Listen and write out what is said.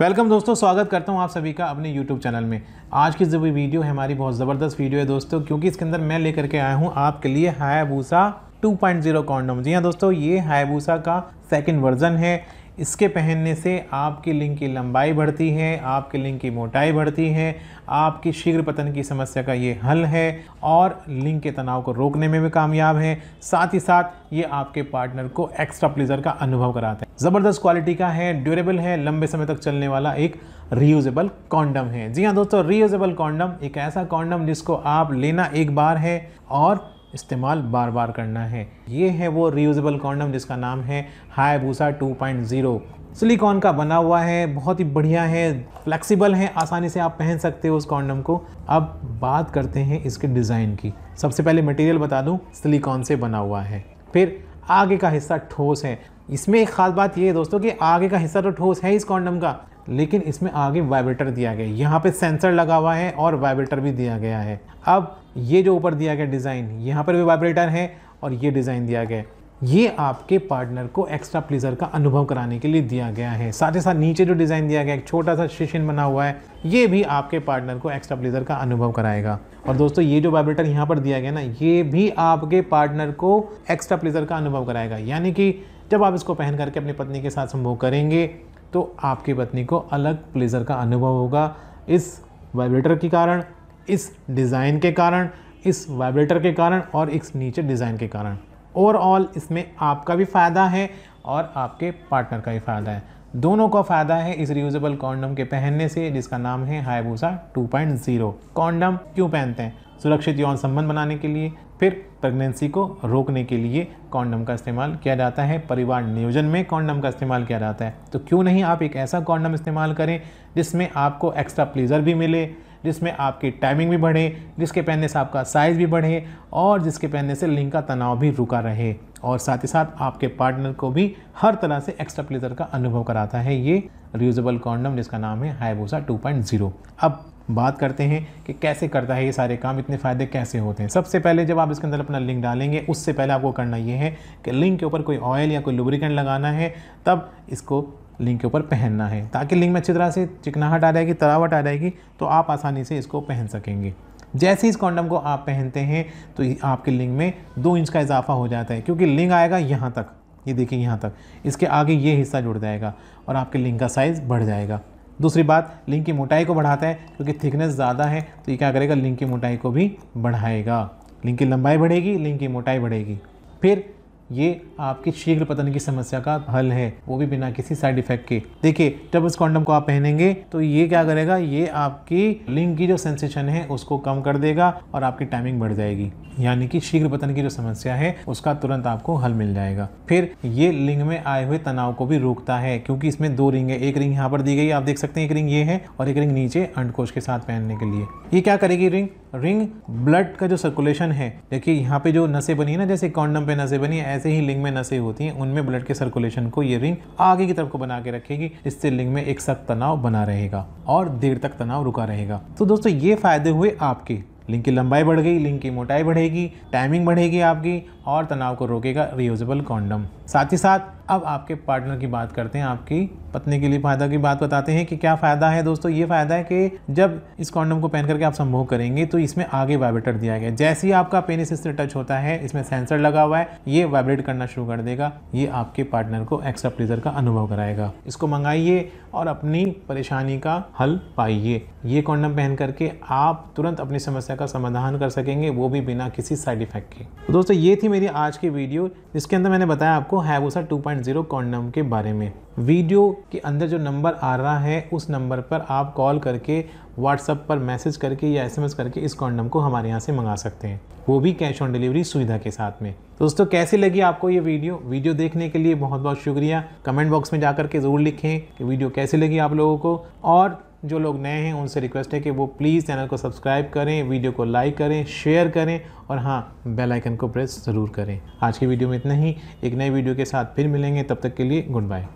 welcome दोस्तों स्वागत करता हूँ आप सभी का अपने यूट्यूब चैनल में आज की जो भी वीडियो है हमारी बहुत ज़बरदस्त वीडियो है दोस्तों क्योंकि इसके अंदर मैं लेकर के आया हूँ आपके लिए हायाबूसा 2.0 कॉन्डोम जी हाँ दोस्तों ये हायाबूसा का सेकंड वर्जन है इसके पहनने से आपकी लिंग की लंबाई बढ़ती है आपके लिंग की मोटाई बढ़ती है आपकी शीघ्र पतन की समस्या का ये हल है और लिंग के तनाव को रोकने में भी कामयाब है साथ ही साथ ये आपके पार्टनर को एक्स्ट्रा प्लेजर का अनुभव कराता है ज़बरदस्त क्वालिटी का है ड्यूरेबल है लंबे समय तक चलने वाला एक रीयूजेबल कॉन्डम है जी हाँ दोस्तों रीयूजेबल कॉन्डम एक ऐसा कॉन्डम जिसको आप लेना एक बार है और इस्तेमाल बार बार करना है ये है वो रीयूज़ेबल कॉन्डम जिसका नाम है पॉइंट 2.0 सिलिकॉन का बना हुआ है बहुत ही बढ़िया है फ्लेक्सिबल है आसानी से आप पहन सकते हो उस कॉन्डम को अब बात करते हैं इसके डिज़ाइन की सबसे पहले मटेरियल बता दूं सिलिकॉन से बना हुआ है फिर आगे का हिस्सा ठोस है इसमें एक ख़ास बात ये है दोस्तों कि आगे का हिस्सा तो ठोस है इस कॉन्डम का लेकिन इसमें आगे वाइब्रेटर दिया गया यहाँ पे सेंसर लगा हुआ है और वाइब्रेटर भी दिया गया है अब ये जो ऊपर दिया गया डिज़ाइन यहाँ पर भी वाइब्रेटर है और ये डिज़ाइन दिया गया है ये आपके पार्टनर को एक्स्ट्रा प्लेजर का अनुभव कराने के लिए दिया गया है साथ ही साथ नीचे जो डिज़ाइन दिया गया है एक छोटा सा स्टेशन बना हुआ है ये भी आपके पार्टनर को एक्स्ट्रा प्लेजर का अनुभव कराएगा और दोस्तों ये जो वाइब्रेटर यहाँ पर दिया गया ना ये भी आपके पार्टनर को एक्स्ट्रा प्लेजर का अनुभव कराएगा यानी कि जब आप इसको पहन करके अपनी पत्नी के साथ संभोग करेंगे तो आपकी पत्नी को अलग प्लेजर का अनुभव होगा इस वाइब्रेटर के कारण इस डिज़ाइन के कारण इस वाइब्रेटर के कारण और इस नीचे डिज़ाइन के कारण ओवरऑल इसमें आपका भी फ़ायदा है और आपके पार्टनर का भी फ़ायदा है दोनों का फ़ायदा है इस रियूजेबल कॉन्डम के पहनने से जिसका नाम है हाईबूसा 2.0 कॉन्डम क्यों पहनते हैं सुरक्षित यौन संबंध बनाने के लिए फिर प्रेगनेंसी को रोकने के लिए कॉन्डम का इस्तेमाल किया जाता है परिवार नियोजन में कॉन्डम का इस्तेमाल किया जाता है तो क्यों नहीं आप एक ऐसा कॉन्डम इस्तेमाल करें जिसमें आपको एक्स्ट्रा प्लेजर भी मिले जिसमें आपकी टाइमिंग भी बढ़े जिसके पहनने से आपका साइज़ भी बढ़े और जिसके पहनने से लिंग का तनाव भी रुका रहे और साथ ही साथ आपके पार्टनर को भी हर तरह से एक्स्ट्रा प्लेजर का अनुभव कराता है ये रियूजेबल कॉन्डम जिसका नाम है हाईबोसा 2.0 अब बात करते हैं कि कैसे करता है ये सारे काम इतने फ़ायदे कैसे होते हैं सबसे पहले जब आप इसके अंदर अपना लिंक डालेंगे उससे पहले आपको करना ये है कि लिंक के ऊपर कोई ऑयल या कोई लुब्रिकेंट लगाना है तब इसको लिंक के ऊपर पहनना है ताकि लिंक में अच्छी तरह से चिकनाहट आ जाएगी तरावट आ जाएगी तो आप आसानी से इसको पहन सकेंगे जैसे इस कॉन्डम को आप पहनते हैं तो आपके लिंग में दो इंच का इजाफा हो जाता है क्योंकि लिंग आएगा यहाँ तक ये देखिए यहाँ तक इसके आगे ये हिस्सा जुड़ जाएगा और आपके लिंग का साइज़ बढ़ जाएगा दूसरी बात लिंक की मोटाई को बढ़ाता है क्योंकि थिकनेस ज़्यादा है तो ये क्या करेगा लिंक की मोटाई को भी बढ़ाएगा लिंक की लंबाई बढ़ेगी लिंक की मोटाई बढ़ेगी फिर ये आपकी शीघ्र पतन की समस्या का हल है वो भी बिना किसी साइड इफेक्ट के देखिए जब उस कॉन्डम को आप पहनेंगे तो ये क्या करेगा ये आपकी लिंग की जो सेंसेशन है उसको कम कर देगा और आपकी टाइमिंग बढ़ जाएगी यानी कि शीघ्र पतन की जो समस्या है उसका तुरंत आपको हल मिल जाएगा फिर ये लिंग में आए हुए तनाव को भी रोकता है क्योंकि इसमें दो रिंग है एक रिंग यहाँ पर दी गई आप देख सकते हैं एक रिंग ये है और एक रिंग नीचे अंडकोश के साथ पहनने के लिए ये क्या करेगी रिंग रिंग ब्लड का जो सर्कुलेशन है देखिए यहाँ पे जो नसें बनी है ना जैसे कॉन्डम पे नसें बनी है ऐसे ही लिंग में नसें होती हैं उनमें ब्लड के सर्कुलेशन को ये रिंग आगे की तरफ को बना के रखेगी इससे लिंग में एक सख्त तनाव बना रहेगा और देर तक तनाव रुका रहेगा तो दोस्तों ये फायदे हुए आपके लिंक की लंबाई बढ़ गई लिंक की मोटाई बढ़ेगी टाइमिंग बढ़ेगी आपकी और तनाव को रोकेगा रियूजेबल कॉन्डम साथ ही साथ अब आपके पार्टनर की बात करते हैं आपकी पत्नी के लिए फ़ायदा की बात बताते हैं कि क्या फ़ायदा है दोस्तों ये फ़ायदा है कि जब इस कॉन्डम को पहन करके आप संभोग करेंगे तो इसमें आगे वाइब्रेटर दिया गया जैसे ही आपका पेनिस इससे टच होता है इसमें सेंसर लगा हुआ है ये वाइब्रेट करना शुरू कर देगा ये आपके पार्टनर को एक्स्ट्रा प्लेजर का अनुभव कराएगा इसको मंगाइए और अपनी परेशानी का हल पाइए ये कॉन्डम पहन करके आप तुरंत अपनी समस्या का समाधान कर सकेंगे वो भी बिना किसी साइड इफेक्ट के दोस्तों ये थी मेरी आज की वीडियो जिसके अंदर मैंने बताया आपको है two point and zero condom के बारे में वीडियो के अंदर जो नंबर आ रहा है उस नंबर पर आप कॉल करके व्हाट्सएप पर मैसेज करके या एसएमएस करके इस कॉन्डम को हमारे यहाँ से मंगा सकते हैं वो भी कैश ऑन डिलीवरी सुविधा के साथ में दोस्तों कैसी लगी आपको ये वीडियो वीडियो देखने के लिए बहुत बहुत शुक्रिया कमेंट बॉक्स में जाकर के ज़रूर लिखें कि वीडियो कैसी लगी आप लोगों को और जो लोग नए हैं उनसे रिक्वेस्ट है कि वो प्लीज़ चैनल को सब्सक्राइब करें वीडियो को लाइक करें शेयर करें और हाँ बेल आइकन को प्रेस ज़रूर करें आज की वीडियो में इतना ही एक नए वीडियो के साथ फिर मिलेंगे तब तक के लिए गुड बाय